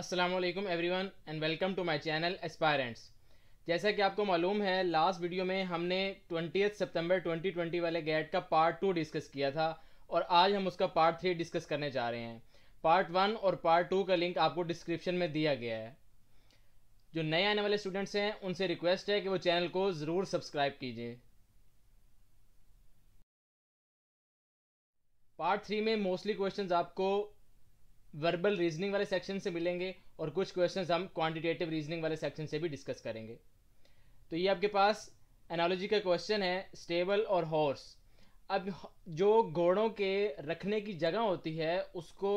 Aslam every one and welcome to my channel aspirants जैसा कि आपको मालूम है लास्ट वीडियो में हमने ट्वेंटी सितंबर 2020 वाले गेट का पार्ट टू डिस्कस किया था और आज हम उसका पार्ट थ्री डिस्कस करने जा रहे हैं पार्ट वन और पार्ट टू का लिंक आपको डिस्क्रिप्शन में दिया गया है जो नए आने वाले स्टूडेंट्स हैं उनसे रिक्वेस्ट है कि वो चैनल को ज़रूर सब्सक्राइब कीजिए पार्ट थ्री में मोस्टली क्वेश्चंस आपको वर्बल रीजनिंग वाले सेक्शन से मिलेंगे और कुछ क्वेश्चन हम क्वान्टिटेटिव रीजनिंग वाले सेक्शन से भी डिस्कस करेंगे तो ये आपके पास एनालॉजी का क्वेश्चन है स्टेबल और हॉर्स अब जो घोड़ों के रखने की जगह होती है उसको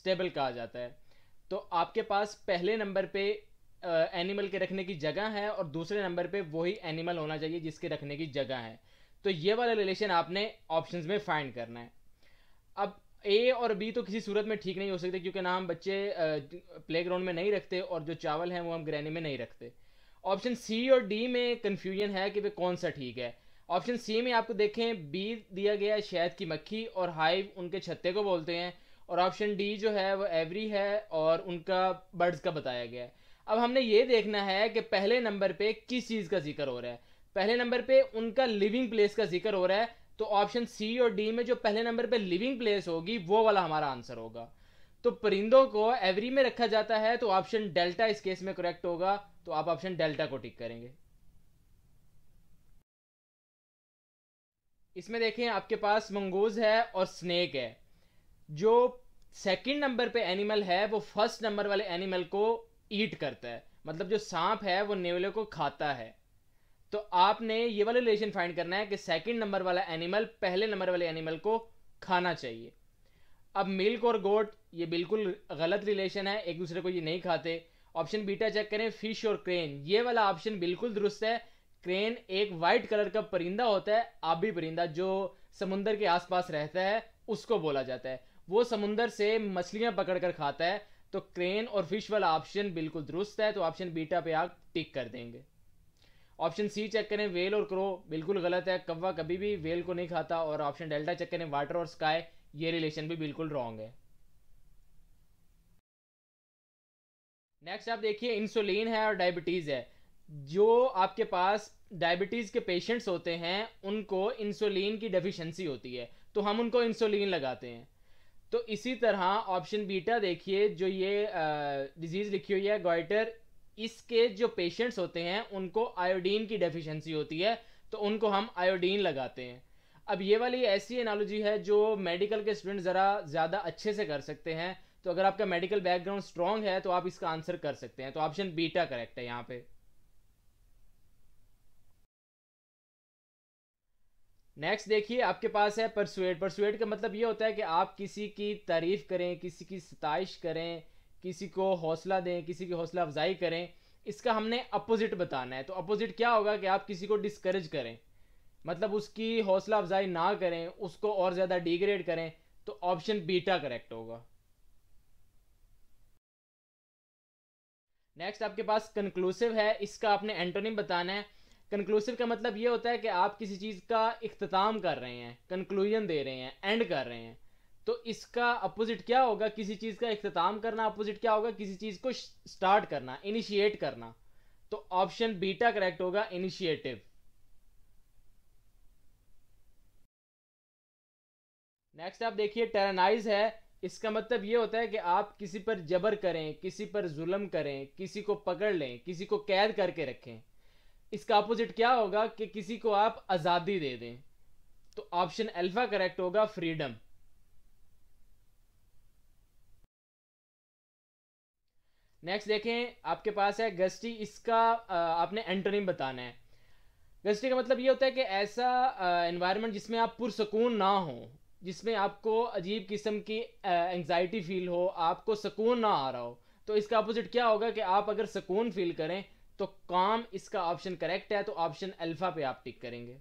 स्टेबल कहा जाता है तो आपके पास पहले नंबर पे एनिमल के रखने की जगह है और दूसरे नंबर पे वही एनिमल होना चाहिए जिसके रखने की जगह है तो ये वाला रिलेशन आपने ऑप्शंस में फाइंड करना है अब ए और बी तो किसी सूरत में ठीक नहीं हो सकते क्योंकि ना हम बच्चे प्ले ग्राउंड में नहीं रखते और जो चावल हैं वो हम ग्रैनी में नहीं रखते ऑप्शन सी और डी में कन्फ्यूजन है कि वे कौन सा ठीक है ऑप्शन सी में आपको देखें बी दिया गया है शहद की मक्खी और हाइव उनके छत्ते को बोलते हैं और ऑप्शन डी जो है वो एवरी है और उनका बर्ड्स का बताया गया है अब हमने ये देखना है कि पहले नंबर पे किस चीज़ का जिक्र हो रहा है पहले नंबर पे उनका लिविंग प्लेस का जिक्र हो रहा है तो ऑप्शन सी और डी में जो पहले नंबर पे लिविंग प्लेस होगी वो वाला हमारा आंसर होगा तो परिंदों को एवरी में रखा जाता है तो ऑप्शन डेल्टा इस केस में करेक्ट होगा तो आप ऑप्शन डेल्टा को टिक करेंगे इसमें देखें आपके पास मंगोज है और स्नेक है जो सेकंड नंबर पे एनिमल है वो फर्स्ट नंबर वाले एनिमल को ईट करता है मतलब जो सांप है वो नेवले को खाता है तो आपने ये वाला रिलेशन फाइंड करना है कि सेकंड नंबर वाला एनिमल पहले नंबर वाले एनिमल को खाना चाहिए अब मिल्क और गोट ये बिल्कुल गलत रिलेशन है एक दूसरे को ये नहीं खाते ऑप्शन बीटा चेक करें फिश और क्रेन ये वाला ऑप्शन बिल्कुल दुरुस्त है क्रेन एक वाइट कलर का परिंदा होता है आबी परिंदा जो समुंदर के आसपास रहता है उसको बोला जाता है वो समुंदर से मछलियां पकड़कर खाता है तो क्रेन और फिश वाला ऑप्शन बिल्कुल दुरुस्त है तो ऑप्शन बीटा पे आप टिक कर देंगे ऑप्शन सी चेक करें वेल और क्रो बिल्कुल गलत है कव्वा कभी भी वेल को नहीं खाता और ऑप्शन डेल्टा चेक करें वाटर और स्काई ये रिलेशन भी बिल्कुल रॉन्ग है नेक्स्ट आप देखिए इंसुलिन है और डायबिटीज़ है जो आपके पास डायबिटीज़ के पेशेंट्स होते हैं उनको इंसुलिन की डेफिशिएंसी होती है तो हम उनको इंसुलिन लगाते हैं तो इसी तरह ऑप्शन बीटा देखिए जो ये डिज़ीज़ लिखी हुई है गोइटर इसके जो पेशेंट्स होते हैं उनको आयोडीन की डेफिशिएंसी होती है तो उनको हम आयोडीन लगाते हैं अब ये वाली ऐसी एनालॉजी है जो मेडिकल के स्टूडेंट ज़रा ज़्यादा अच्छे से कर सकते हैं तो अगर आपका मेडिकल बैकग्राउंड स्ट्रांग है तो आप इसका आंसर कर सकते हैं तो ऑप्शन बीटा करेक्ट है यहाँ पे नेक्स्ट देखिए आपके पास है परसुएट परसुएट का मतलब ये होता है कि आप किसी की तारीफ करें किसी की सताइश करें किसी को हौसला दें किसी की हौसला अफजाई करें इसका हमने अपोजिट बताना है तो अपोजिट क्या होगा कि आप किसी को डिस्करेज करें मतलब उसकी हौसला अफजाई ना करें उसको और ज़्यादा डिग्रेड करें तो ऑप्शन बीटा करेक्ट होगा नेक्स्ट आपके पास कंक्लूसिव है इसका आपने एंटोनिम बताना है कंक्लूसिव का मतलब ये होता है कि आप किसी चीज़ का इख्ताम कर रहे हैं कंक्लूजन दे रहे हैं एंड कर रहे हैं तो इसका अपोजिट क्या होगा किसी चीज़ का इख्ताम करना अपोजिट क्या होगा किसी चीज़ को स्टार्ट करना इनिशिएट करना तो ऑप्शन बीटा करेक्ट होगा इनिशिएटिव नेक्स्ट आप देखिए टेरानाइज है इसका मतलब यह होता है कि आप किसी पर जबर करें किसी पर जुल्म करें किसी को पकड़ लें किसी को कैद करके रखें इसका अपोजिट क्या होगा कि किसी को आप आज़ादी दे दें तो ऑप्शन अल्फा करेक्ट होगा फ्रीडम नेक्स्ट देखें आपके पास है गस्टी इसका आपने एंटरिंग बताना है गस्टी का मतलब ये होता है कि ऐसा इन्वायरमेंट जिसमें आप पुरसकून ना हो जिसमें आपको अजीब किस्म की एंगजाइटी फील हो आपको सुकून ना आ रहा हो तो इसका अपोजिट क्या होगा कि आप अगर सुकून फील करें तो काम इसका ऑप्शन करेक्ट है तो ऑप्शन अल्फा पे आप टिक करेंगे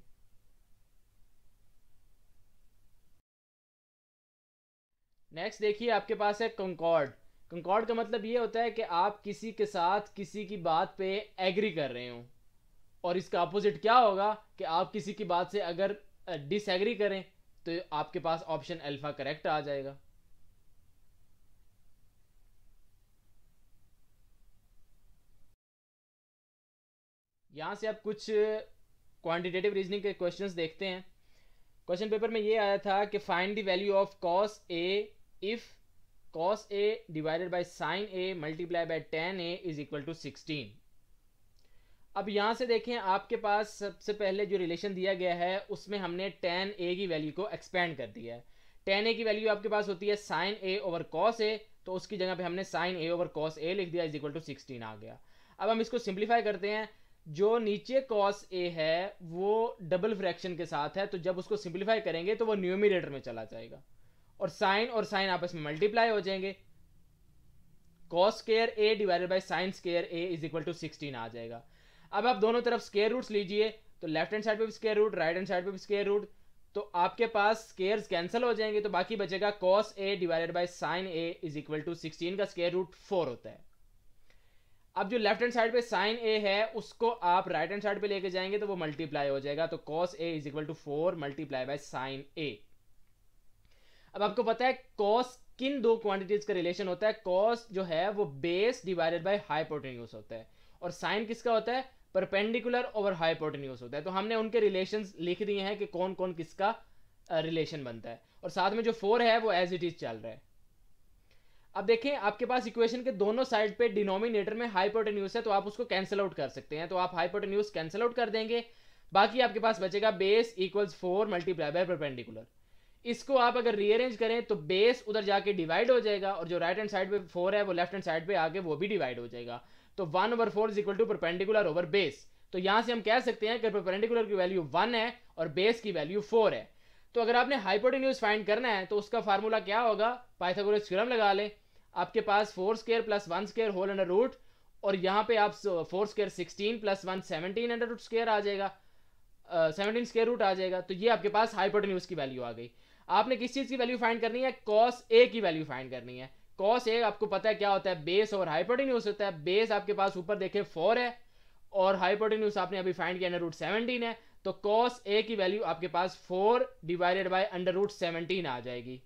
नेक्स्ट देखिए आपके पास है कंकॉर्ड कंकॉर्ड का मतलब ये होता है कि आप किसी के साथ किसी की बात पे एग्री कर रहे हो और इसका अपोजिट क्या होगा कि आप किसी की बात से अगर डिसएग्री करें तो आपके पास ऑप्शन अल्फा करेक्ट आ जाएगा यहां से आप कुछ क्वांटिटेटिव रीजनिंग के क्वेश्चंस देखते हैं क्वेश्चन पेपर में ये आया था कि find the value of cos A if cos A divided by sine A multiply by ten A is equal to sixteen अब यहां से देखें आपके पास सबसे पहले जो रिलेशन दिया गया है उसमें हमने टेन ए की वैल्यू को एक्सपेंड कर दिया है टेन ए की वैल्यू आपके पास होती है sine A over cos A तो उसकी जगह पे हमने sine A over cos A लिख दिया इज इक्वल टू सिक्सटीन आ गया अब हम इसको सिंप्लीफाई करते हैं जो नीचे कॉस ए है वो डबल फ्रैक्शन के साथ है तो जब उसको सिंप्लीफाई करेंगे तो वो न्यूमिनेटर में चला जाएगा और साइन और साइन आपस में मल्टीप्लाई हो जाएंगे cos square A divided by sine square A is equal to sixteen आ जाएगा अब आप दोनों तरफ स्केयर रूट्स लीजिए तो लेफ्ट हैंड साइड पे भी square root right hand side पे भी स्केयर रूट तो आपके पास स्केयर कैंसिल हो जाएंगे तो बाकी बचेगा cos A divided by sine A is equal to sixteen का स्केयर रूट फोर होता है अब जो लेफ्ट हैंड साइड पे साइन ए है उसको आप राइट हैंड साइड पे लेके जाएंगे तो वो मल्टीप्लाई हो जाएगा तो cos A is equal to four multiply by sine A अब आपको पता है कॉस किन दो क्वांटिटीज का रिलेशन होता है कॉस जो है वो बेस डिवाइडेड बाय हाइपोटेन्यूस होता है और साइन किसका होता है परपेंडिकुलर ओवर हाइपोटेन्यूस होता है तो हमने उनके रिलेशन लिख दिए हैं कि कौन कौन किसका रिलेशन बनता है और साथ में जो फोर है वो एज इट इज चल रहा है अब देखें आपके पास इक्वेशन के दोनों साइड पे डिनोमिनेटर में हाइपोटेन्यूस है तो आप उसको कैंसिल आउट कर सकते हैं तो आप हाइपोटेन्यूस कैंसिल आउट कर देंगे बाकी आपके पास बचेगा base equals four multiply by perpendicular इसको आप अगर रीअरेंज करें तो बेस उधर जाके डिवाइड हो जाएगा और जो राइट हैंड साइड पे फोर है वो लेफ्ट हैंड साइड पे आके वो भी डिवाइड हो जाएगा तो one over four is equal to perpendicular over base तो यहां से हम कह सकते हैं कि परपेंडिकुलर की वैल्यू वन है और बेस की वैल्यू फोर है तो अगर आपने हाइपोटेन्यूज फाइंड करना है तो उसका फार्मूला क्या होगा पाइथागोरस थ्योरम लगा लें आपके पास four square plus one square whole under root और यहां पे आप four square sixteen plus one seventeen under root square आ जाएगा सेवनटीन स्केयर रूट आ जाएगा तो ये आपके पास हाइपोटेन्यूज की वैल्यू आ गई आपने किस चीज़ की वैल्यू फाइंड करनी है कॉस ए की वैल्यू फाइंड करनी है कॉस ए आपको पता है क्या होता है बेस और हाइपोटिन होता है बेस आपके पास ऊपर देखे फोर है और हाइपोटिन आपने अभी फाइंड किया रूट सेवनटीन है तो कॉस ए की वैल्यू आपके पास four divided by under root seventeen आ जाएगी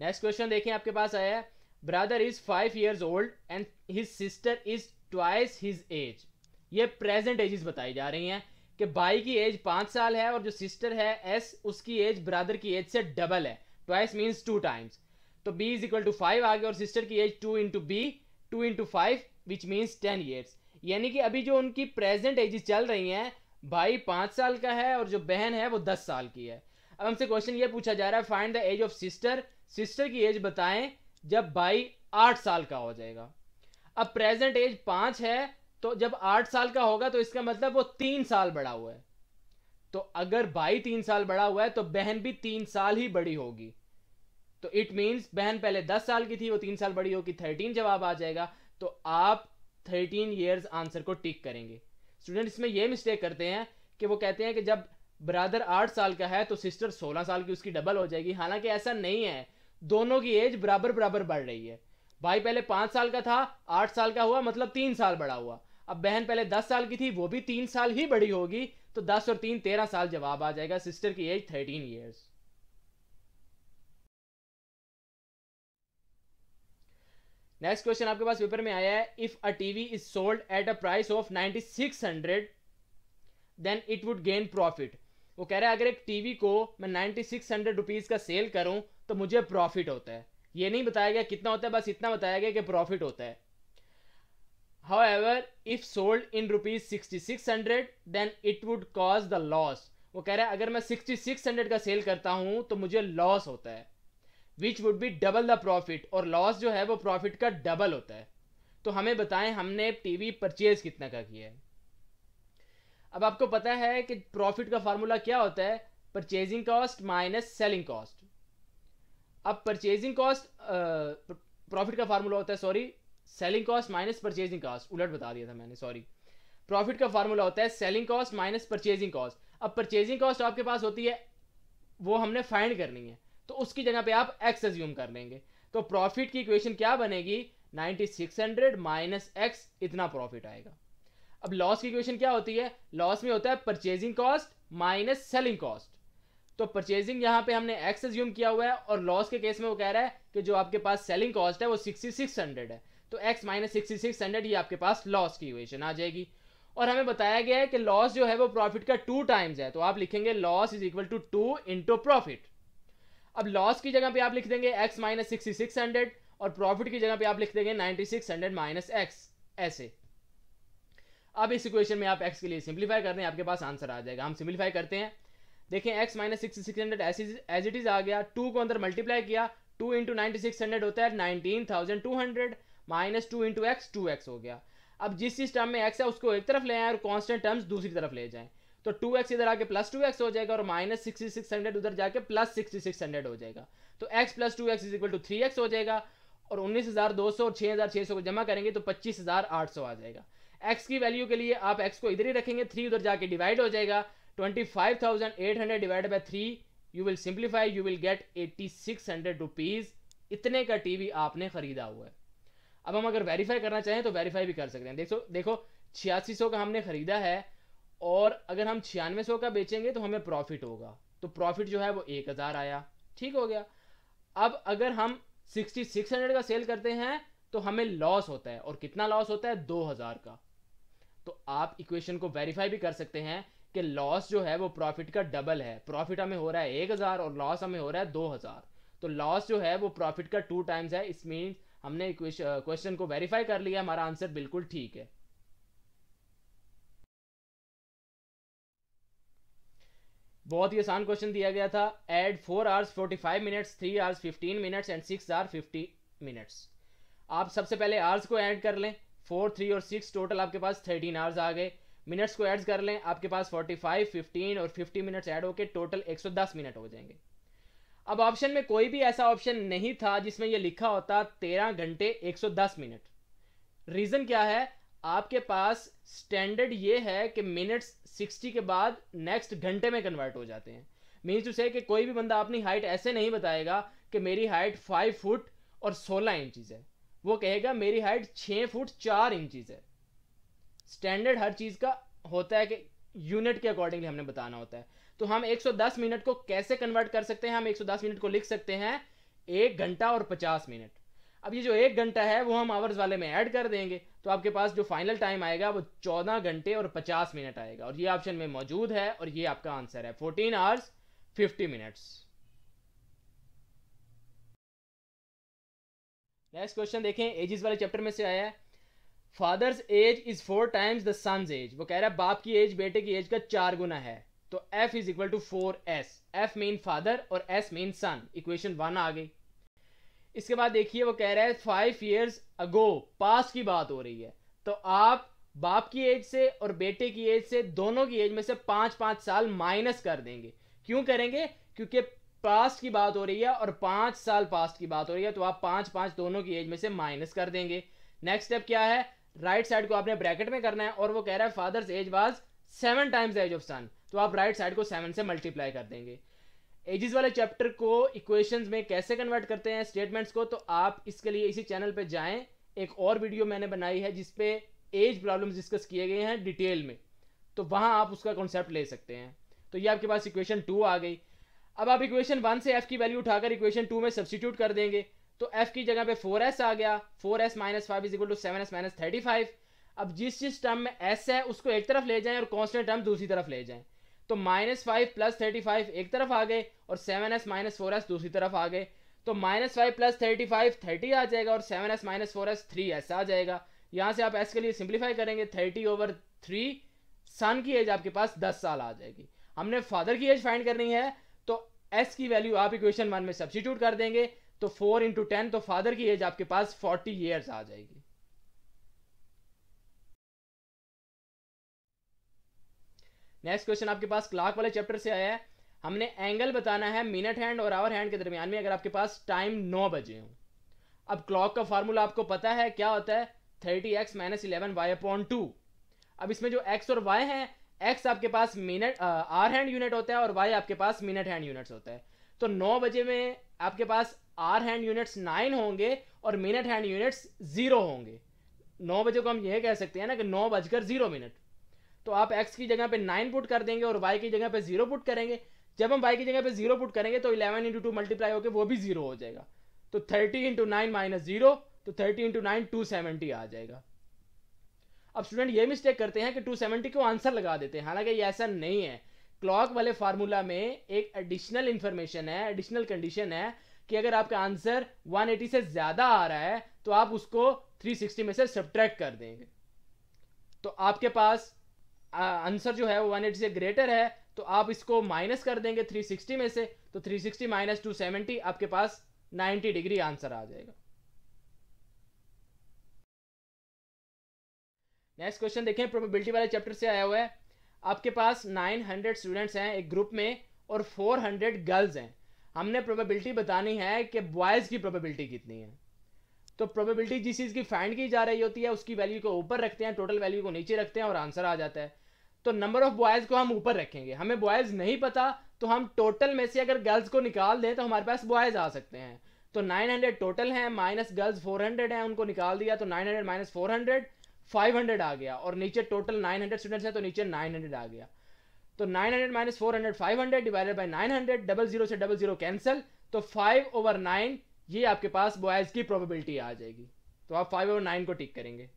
नेक्स्ट क्वेश्चन देखिए आपके पास आया है brother is five years old and his sister is twice his age ये प्रेजेंट एजेस बताई जा रही हैं कि भाई की एज पाँच साल है और जो सिस्टर है एस उसकी एज ब्रदर की एज से डबल है ट्वाइस मीन्स टू टाइम्स तो B is equal to five आ गया और सिस्टर की age two into B two into five which means ten years यानी कि अभी जो उनकी प्रेजेंट एजेस चल रही हैं भाई पाँच साल का है और जो बहन है वो दस साल की है अब हमसे क्वेश्चन ये पूछा जा रहा है find the age of sister sister की एज बताएं जब भाई आठ साल का हो जाएगा अब प्रेजेंट एज पाँच है तो जब आठ साल का होगा तो इसका मतलब वो तीन साल बड़ा हुआ है तो अगर भाई तीन साल बड़ा हुआ है तो बहन भी तीन साल ही बड़ी होगी तो इट मीन्स बहन पहले दस साल की थी वो तीन साल बड़ी होगी थर्टीन जवाब आ जाएगा तो आप थर्टीन ईयर्स आंसर को टिक करेंगे स्टूडेंट इसमें ये मिस्टेक करते हैं कि वो कहते हैं कि जब ब्रदर आठ साल का है तो सिस्टर सोलह साल की उसकी डबल हो जाएगी हालांकि ऐसा नहीं है दोनों की एज बराबर बराबर बढ़ रही है भाई पहले पांच साल का था आठ साल का हुआ मतलब तीन साल बड़ा हुआ अब बहन पहले दस साल की थी वो भी तीन साल ही बड़ी होगी तो दस और तीन तेरह साल जवाब आ जाएगा सिस्टर की age thirteen years next question आपके पास पेपर में आया है if a TV is sold at a price of 9600 then it would gain profit वो कह रहा है अगर एक टीवी को मैं 9600 रुपीस का सेल करूं तो मुझे प्रॉफिट होता है ये नहीं बताया गया कितना होता है बस इतना बताया गया कि प्रॉफिट होता है however if sold in rupees 6600 then it would cause the loss वो कह रहा है अगर मैं हंड्रेड का सेल करता हूं तो मुझे लॉस होता है which would be double the profit और लॉस जो है वो प्रॉफिट का डबल होता है तो हमें बताएं हमने टीवी परचेज कितना का किया है अब आपको पता है कि प्रॉफिट का फार्मूला क्या होता है purchasing cost minus selling cost अब परचेजिंग कॉस्ट प्रॉफिट का फार्मूला होता है sorry selling cost minus purchasing cost उलट बता दिया था मैंने सॉरी प्रॉफिट का फार्मूला होता है selling cost minus purchasing cost अब परचेजिंग कॉस्ट आपके पास होती है वो हमने फाइंड करनी है तो उसकी जगह पे आप एक्स एज्यूम कर लेंगे तो प्रॉफिट की इक्वेशन क्या बनेगी 9600 माइनस एक्स इतना प्रॉफिट आएगा अब लॉस की इक्वेशन क्या होती है लॉस में होता है purchasing cost minus selling cost तो परचेजिंग यहां पे हमने एक्स एज्यूम किया हुआ है और लॉस के केस में वो कह रहा है कि जो आपके पास सेलिंग कॉस्ट है वो 6600 है तो x minus sixty six hundred ये आपके पास लॉस की इक्वेशन आ जाएगी और हमें बताया गया है कि लॉस जो है वो प्रॉफिट का टू टाइम्स है तो आप लिखेंगे loss is equal to two into profit अब लॉस की जगह पे आप लिख देंगे x minus sixty six hundred और प्रॉफिट की जगह पे आप लिख देंगे ninety six hundred minus x ऐसे अब इस इक्वेशन में आप एक्स के लिए सिंप्लीफाई कर रहे हैं आपके पास आंसर आ जाएगा हम सिंप्लीफाई करते हैं देखें x minus sixty six hundred as it is आ गया टू को अंदर मल्टीप्लाई किया two into ninety six hundred होता है nineteen thousand two hundred minus two into x two x हो गया अब जिस जिस टर्म में एक्स है उसको एक तरफ ले आए और कांस्टेंट टर्म्स दूसरी तरफ ले जाएं तो टू एक्स इधर आके प्लस टू एक्स हो जाएगा और माइनस सिक्सटी सिक्स हंड्रेड उधर जाके प्लस सिक्सटी सिक्स हंड्रेड हो जाएगा तो x plus two x is equal to three x हो जाएगा और उन्नीस हज़ार दो सौ और छः हज़ार छः सौ को जमा करेंगे तो पच्चीस हज़ार आठ सौ आ जाएगा एक्स की वैल्यू के लिए आप एक्स को इधर ही रखेंगे थ्री उधर जाके डिवाइड हो जाएगा twenty five thousand eight hundred divide by three you will simplify you will get eighty six hundred rupees इतने का टीवी आपने खरीदा हुआ है अब हम अगर वेरीफाई करना चाहें तो वेरीफाई भी कर सकते हैं देखो देखो छियासी सौ का हमने ख़रीदा है और अगर हम छियानवे सौ का बेचेंगे तो हमें प्रॉफिट होगा तो प्रॉफिट जो है वो एक हज़ार आया ठीक हो गया अब अगर हम सिक्सटी सिक्स हंड्रेड का सेल करते हैं तो हमें लॉस होता है और कितना लॉस होता है दो हज़ार का तो आप इक्वेशन को वेरीफाई भी कर सकते हैं कि लॉस जो है वो प्रॉफिट का डबल है प्रॉफिट हमें हो रहा है एक हज़ार और लॉस हमें हो रहा है दो हज़ार तो लॉस जो है वो प्रॉफिट का टू टाइम्स है इस मीन हमने क्वेश्चन को वेरीफाई कर लिया हमारा आंसर बिल्कुल ठीक है बहुत ही आसान क्वेश्चन दिया गया था add four hours forty five minutes three hours fifteen minutes and six hour fifty minutes आप सबसे पहले आवर्स को ऐड कर लें फोर थ्री और सिक्स टोटल आपके पास थर्टीन आवर्स आ गए मिनट्स को ऐड कर लें आपके पास फोर्टी फाइव फिफ्टीन और फिफ्टी मिनट्स ऐड होकर टोटल एक सौ दस मिनट हो जाएंगे अब ऑप्शन में कोई भी ऐसा ऑप्शन नहीं था जिसमें यह लिखा होता तेरह घंटे एक मिनट रीजन क्या है आपके पास स्टैंडर्ड ये है कि मिनट्स 60 के बाद नेक्स्ट घंटे में कन्वर्ट हो जाते हैं मीन्स टू से कि कोई भी बंदा अपनी हाइट ऐसे नहीं बताएगा कि मेरी हाइट फाइव फुट और सोलह इंचज है वो कहेगा मेरी हाइट 6 फुट चार इंचज है स्टैंडर्ड हर चीज़ का होता है कि यूनिट के अकॉर्डिंगली हमने बताना होता है तो हम 110 मिनट को कैसे कन्वर्ट कर सकते हैं हम 110 मिनट को लिख सकते हैं एक घंटा और 50 मिनट अब ये जो एक घंटा है वो हम आवर्स वाले में ऐड कर देंगे तो आपके पास जो फाइनल टाइम आएगा वो 14 घंटे और 50 मिनट आएगा और ये ऑप्शन में मौजूद है और ये आपका आंसर है 14 आवर्स 50 मिनट्स नेक्स्ट क्वेश्चन देखें एजिस वाले चैप्टर में से आया है father's age is four times the son's age वो कह रहा है बाप की एज बेटे की एज का चार गुना है तो F is equal to four S F mean father और S mean son equation one आ गई इसके बाद देखिए वो कह रहा है फाइव ईयर्स अगो पास की बात हो रही है तो आप बाप की एज से और बेटे की एज से दोनों की एज में से पांच पांच साल माइनस कर देंगे क्यों करेंगे क्योंकि पास्ट की बात हो रही है और पांच साल पास्ट की बात हो रही है तो आप पांच पांच दोनों की एज में से माइनस कर देंगे नेक्स्ट स्टेप क्या है राइट right साइड को आपने ब्रैकेट में करना है और वो कह रहा है father's age was seven times age of son तो आप राइट साइड को सेवन से मल्टीप्लाई कर देंगे एजिस वाले चैप्टर को इक्वेशंस में कैसे कन्वर्ट करते हैं स्टेटमेंट्स को तो आप इसके लिए इसी चैनल पर जाएं एक और वीडियो मैंने बनाई है जिसपे एज प्रॉब्लम्स डिस्कस किए गए हैं डिटेल में तो वहां आप उसका कॉन्सेप्ट ले सकते हैं तो ये आपके पास इक्वेशन टू आ गई अब आप इक्वेशन वन से एफ की वैल्यू उठाकर इक्वेशन टू में सब्सिट्यूट कर देंगे तो एफ की जगह पे फोर एस आ गया four S minus five is equal to seven S minus thirty five अब जिस जिस टर्म में एस है उसको एक तरफ ले जाएं और कॉन्स्टेंट टर्म दूसरी तरफ ले जाएं तो minus five plus thirty five एक तरफ आ गए और seven S minus four S दूसरी तरफ आ गए तो minus five plus thirty five thirty आ जाएगा और seven S minus four S three S आ जाएगा यहाँ से आप एस के लिए सिंप्लीफाई करेंगे थर्टी ओवर थ्री सन की एज आपके पास दस साल आ जाएगी हमने फादर की एज फाइंड करनी है तो एस की वैल्यू आप इक्वेशन वन में सब्सिट्यूट कर देंगे तो फोर इंटू टेन तो फादर की एज आपके पास फोर्टी ईयर्स आ जाएगी नेक्स्ट क्वेश्चन आपके पास क्लाक वाले चैप्टर से आया है हमने एंगल बताना है मिनट हैंड और आवर हैंड के दरमियान में अगर आपके पास टाइम नौ बजे हो अब क्लॉक का फार्मूला आपको पता है क्या होता है thirty X minus eleven Y upon two अब इसमें जो एक्स और वाई है एक्स आपके पास मिनट आर हैंड यूनिट होता है और वाई आपके पास मिनट हैंड यूनिट्स होता है तो नौ बजे में आपके पास आर हैंड यूनिट्स नाइन होंगे और मिनट हैंड यूनिट्स जीरो होंगे नौ बजे को हम यह कह सकते हैं ना कि नौ बजकर जीरो मिनट तो आप एक्स की जगह पे नाइन पुट कर देंगे और वाई की जगह पे जीरो पुट करेंगे जब हम वाई की जगह पे जीरो पुट करेंगे तो इलेवन इंटू टू मल्टीप्लाई होकर वो भी जीरो हो जाएगा तो thirty into nine minus zero तो thirty into nine two seventy आ जाएगा अब स्टूडेंट ये मिस्टेक करते हैं कि टू सेवेंटी को आंसर लगा देते हैं हालांकि ये ऐसा नहीं है क्लॉक वाले फार्मूला में एक एडिशनल इन्फॉर्मेशन है एडिशनल कंडीशन है कि अगर आपका आंसर 180 से ज़्यादा आ रहा है तो आप उसको 360 में से सब्ट्रैक्ट कर देंगे तो आपके पास आंसर जो है वो 180 से ग्रेटर है तो आप इसको माइनस कर देंगे 360 में से तो 360 सिक्सटी माइनस टू आपके पास 90 डिग्री आंसर आ जाएगा नेक्स्ट क्वेश्चन देखें प्रोबेबिलिटी वाले चैप्टर से आया हुआ है आपके पास 900 स्टूडेंट्स हैं एक ग्रुप में और 400 गर्ल्स हैं हमने प्रोबेबिलिटी बतानी है कि बॉयज़ की प्रोबेबिलिटी कितनी है तो प्रोबेबिलिटी जिस चीज़ की फाइंड की जा रही होती है उसकी वैल्यू को ऊपर रखते हैं टोटल वैल्यू को नीचे रखते हैं और आंसर आ जाता है तो नंबर ऑफ बॉयज़ को हम ऊपर रखेंगे हमें बॉयज़ नहीं पता तो हम टोटल में से अगर गर्ल्स को निकाल दें तो हमारे पास बॉयज़ आ सकते हैं तो 900 टोटल हैं माइनस गर्ल्स 400 हैं उनको निकाल दिया तो 900 हंड्रेड माइनस फोर आ गया और नीचे टोटल 900 स्टूडेंट्स हैं तो नीचे 900 आ गया तो 900 hundred minus four hundred divided by nine hundred double zero से डबल जीरो कैंसिल तो फाइव ओवर नाइन ये आपके पास बॉयज़ की प्रोबेबिलिटी आ जाएगी तो आप फाइव ओवर नाइन को टिक करेंगे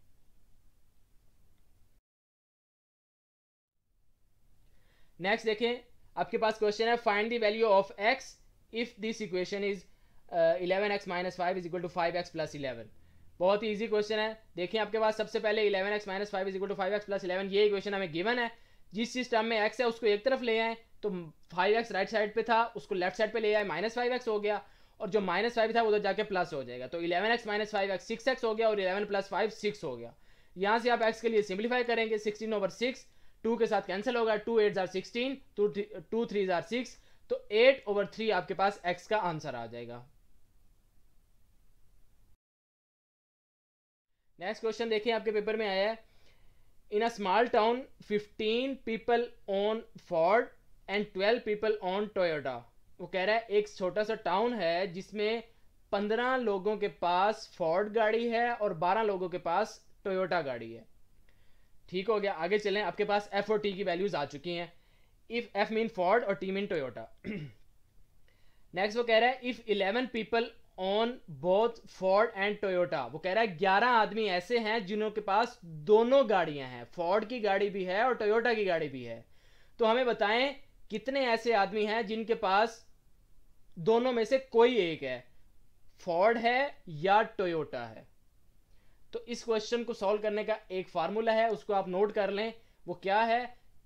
नेक्स्ट देखें आपके पास क्वेश्चन है find the value of X if this equation is eleven X minus five is equal to five X plus eleven बहुत ही ईजी क्वेश्चन है देखिए आपके पास सबसे पहले eleven X minus five is equal to five X plus eleven ये equation हमें गिवन है जिस जिस टर्म में एक्स है उसको एक तरफ ले आए तो फाइव एक्स राइट साइड पे था उसको लेफ्ट साइड पे ले आए माइनस फाइव एक्स हो गया और जो माइनस फाइव था उधर जाके प्लस हो जाएगा तो eleven X minus five X six X हो गया और इलेवन प्लस फाइव सिक्स हो गया यहाँ से आप एक्स के लिए सिंप्लीफाई करेंगे सिक्सटीन ओवर सिक्स टू के साथ कैंसिल होगा टू एट जार सिक्सटीन टू टू थ्री जार सिक्स तो एट ओवर थ्री आपके पास एक्स का आंसर आ जाएगा नेक्स्ट क्वेश्चन देखिए आपके पेपर में आया है in a small town 15 people on Ford and 12 people on Toyota वो कह रहा है एक छोटा सा टाउन है जिसमें 15 लोगों के पास फॉर्ड गाड़ी है और 12 लोगों के पास टोयोटा गाड़ी है ठीक हो गया आगे चलें आपके पास एफ और टी की वैल्यूज आ चुकी हैं इफ एफ मीन फॉर्ड और टी मीन टोयोटा नेक्स्ट वो कह रहा है if eleven people on both Ford and Toyota वो कह रहा है ग्यारह आदमी ऐसे हैं जिन्हों के पास दोनों गाड़ियां हैं फॉर्ड की गाड़ी भी है और टोयोटा की गाड़ी भी है तो हमें बताएं कितने ऐसे आदमी हैं जिनके पास दोनों में से कोई एक है फॉर्ड है या टोयोटा है तो इस क्वेश्चन को सॉल्व करने का एक फार्मूला है उसको आप नोट कर लें वो क्या है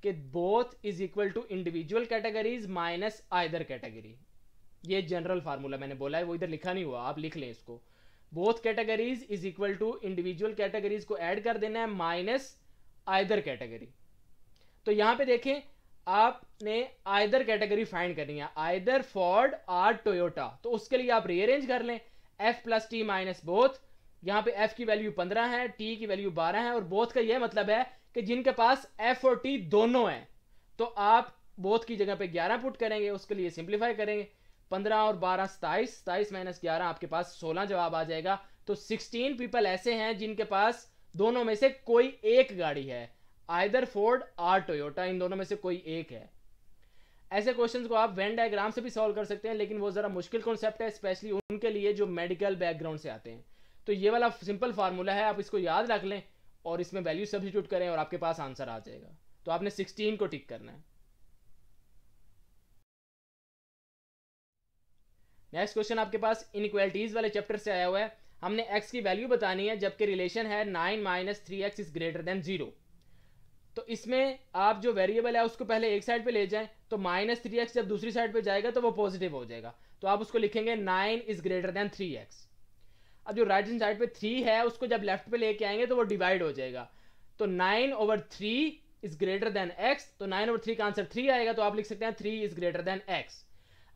कि both is equal to individual categories minus either category ये जनरल फार्मूला मैंने बोला है वो इधर लिखा नहीं हुआ आप लिख लें इसको both categories is equal to individual categories को ऐड कर देना है माइनस आइदर कैटेगरी तो यहां पे देखें आपने आइदर कैटेगरी फाइंड करनी है आइदर फॉर्ड आर टोयोटा तो उसके लिए आप रीअरेंज कर लें F plus T minus both यहाँ पे एफ की वैल्यू पंद्रह है टी की वैल्यू बारह है और बोथ का यह मतलब है कि जिनके पास एफ और टी दोनों हैं तो आप बोथ की जगह पे ग्यारह पुट करेंगे उसके लिए सिंप्लीफाई करेंगे पंद्रह और बारह सताइस सताइस माइनस ग्यारह आपके पास सोलह जवाब आ जाएगा तो सिक्सटीन पीपल ऐसे हैं जिनके पास दोनों में से कोई एक गाड़ी है आइदर फोर्ड आर टोयोटा इन दोनों में से कोई एक है ऐसे क्वेश्चंस को आप वेन डायग्राम से भी सॉल्व कर सकते हैं लेकिन वो ज़रा मुश्किल कॉन्सेप्ट है स्पेशली उनके लिए जो मेडिकल बैकग्राउंड से आते हैं तो ये वाला सिंपल फार्मूला है आप इसको याद रख लें और इसमें वैल्यू सब्सिट्यूट करें और आपके पास आंसर आ जाएगा तो आपने 16 को टिक करना है नेक्स्ट क्वेश्चन आपके पास इनक्वालिटीज़ वाले चैप्टर से आया हुआ है हमने x की वैल्यू बतानी है जबकि रिलेशन है nine minus three X is greater than zero तो इसमें आप जो वेरिएबल है उसको पहले एक साइड पे ले जाएं तो माइनस थ्री एक्स जब दूसरी साइड पे जाएगा तो वो पॉजिटिव हो जाएगा तो आप उसको लिखेंगे nine is greater than three X अब जो राइट हैंड साइड पे थ्री है उसको जब लेफ्ट पे लेके आएंगे तो वो डिवाइड हो जाएगा तो nine over three is greater than X तो नाइन ओवर थ्री का आंसर थ्री आएगा तो आप लिख सकते हैं three is greater than X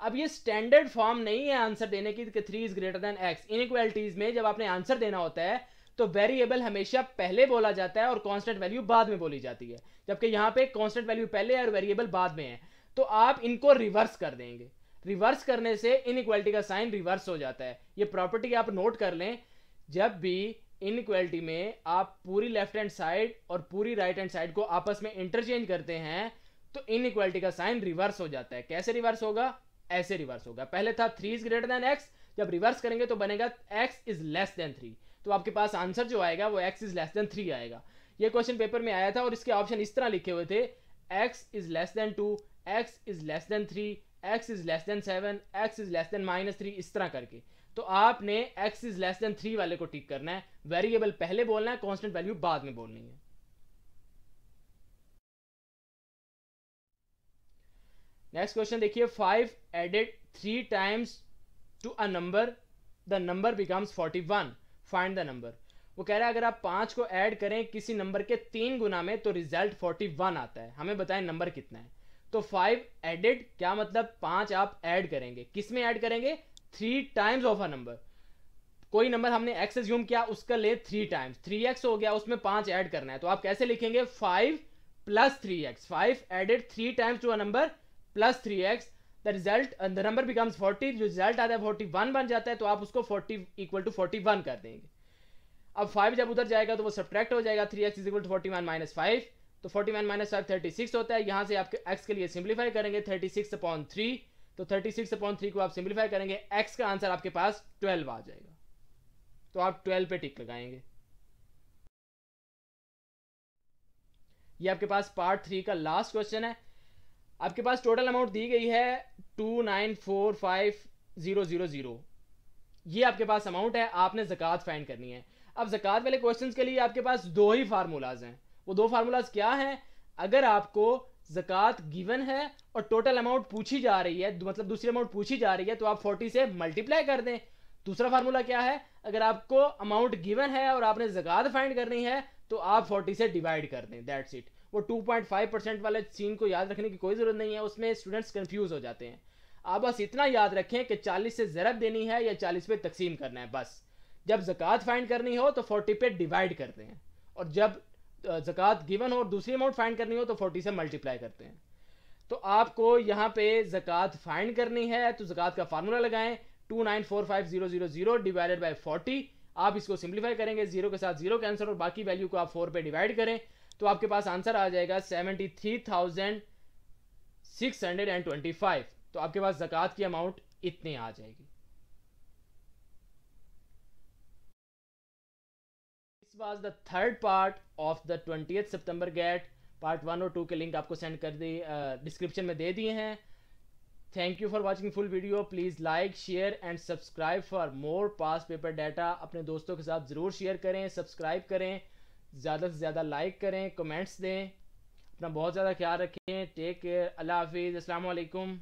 अब ये स्टैंडर्ड फॉर्म नहीं है आंसर देने की कि three is greater than X inequalities में जब आपने आंसर देना होता है तो वेरिएबल हमेशा पहले बोला जाता है और कॉन्स्टेंट वैल्यू बाद में बोली जाती है जबकि यहां पे कॉन्स्टेंट वैल्यू पहले है और वेरिएबल बाद में है तो आप इनको रिवर्स कर देंगे रिवर्स करने से इनक्वालिटी का साइन रिवर्स हो जाता है ये प्रॉपर्टी आप नोट कर लें जब भी इनक्वालिटी में आप पूरी लेफ्ट हैंड साइड और पूरी राइट हैंड साइड को आपस में इंटरचेंज करते हैं तो इनक्वालिटी का साइन रिवर्स हो जाता है कैसे रिवर्स होगा ऐसे रिवर्स होगा पहले था three is greater than X जब रिवर्स करेंगे तो बनेगा X is less than three तो आपके पास आंसर जो आएगा वो X is less than three आएगा ये क्वेश्चन पेपर में आया था और इसके ऑप्शन इस तरह लिखे हुए थे X is less than two x is less than three X is less than seven X is less than minus three इस तरह करके तो आपने X is less than three वाले को टिक करना है वेरिएबल पहले बोलना है कॉन्स्टेंट वैल्यू बाद में बोलनी है नेक्स्ट क्वेश्चन देखिए five added three times to a number the number becomes forty one find the number वो कह रहा है अगर आप पांच को ऐड करें किसी नंबर के तीन गुना में तो रिजल्ट फोर्टी वन आता है हमें बताएं नंबर कितना है तो फाइव एडेड क्या मतलब पांच आप ऐड करेंगे किस में ऐड करेंगे three times of a number कोई नंबर हमने एक्स एज्यूम किया उसका ले थ्री टाइम्स थ्री एक्स हो गया उसमें पांच ऐड करना है तो आप कैसे लिखेंगे five plus three X five added three times to a number plus three X the result the number becomes forty result आता है फोर्टी वन बन जाता है तो आप उसको forty equal to forty one कर देंगे अब फाइव जब उधर जाएगा तो वो सब्ट्रैक्ट हो जाएगा three X is equal to forty one minus five तो 41 वन माइनस फाइव थर्टी होता है यहाँ से आपके एक्स के लिए सिंप्लीफाई करेंगे 36 सिक्स अपॉन थ्री तो 36 सिक्स अपॉन थ्री को आप सिंप्लीफाई करेंगे एक्स का आंसर आपके पास 12 आ जाएगा तो आप 12 पे टिक लगाएंगे ये आपके पास पार्ट थ्री का लास्ट क्वेश्चन है आपके पास टोटल अमाउंट दी गई है two nine four five zero zero zero ये आपके पास अमाउंट है आपने जक़ात फाइंड करनी है अब जक़ात वाले क्वेश्चंस के लिए आपके पास दो ही फार्मूलाज हैं वो दो फार्मूलाज क्या हैं अगर आपको जक़ात गिवन है और टोटल अमाउंट पूछी जा रही है मतलब दूसरी अमाउंट पूछी जा रही है तो आप फोर्टी से मल्टीप्लाई कर दें दूसरा फार्मूला क्या है अगर आपको अमाउंट गिवन है और आपने जक़ात फाइंड करनी है तो आप 40 से डिवाइड कर दें दैट्स इट वो 2.5 परसेंट वाले सीन को याद रखने की कोई ज़रूरत नहीं है उसमें स्टूडेंट्स कंफ्यूज हो जाते हैं आप बस इतना याद रखें कि चालीस से ज़रब देनी है या चालीस पे तकसीम करना है बस जब जक़ात फाइंड करनी हो तो फोर्टी पे डिवाइड करते हैं और जब ज़क़़त गिवन हो और दूसरी अमाउंट फाइंड करनी हो तो फोर्टी से मल्टीप्लाई करते हैं तो आपको यहाँ पे ज़क़़त फाइंड करनी है तो ज़क़़त का फार्मूला लगाएं two nine four five zero zero zero divided by forty आप इसको सिंप्लीफाई करेंगे जीरो के साथ जीरो कैंसर और बाकी वैल्यू को आप फोर पे डिवाइड करें तो आपके पास आंसर आ जाएगा seventy three thousand six hundred and twenty five तो आपके पास ज़क़़त की अमाउंट इतनी आ जाएगी was was the third part of the twenty सितंबर गेट पार्ट वन और टू के लिंक आपको सेंड कर दी डिस्क्रिप्शन uh, में दे दिए हैं thank you for watching full video please like share and subscribe for more pass paper data अपने दोस्तों के साथ ज़रूर शेयर करें सब्सक्राइब करें ज़्यादा से ज़्यादा लाइक करें कमेंट्स दें अपना बहुत ज़्यादा ख्याल रखें टेक केयर अल्लाह हाफिज़ असलकम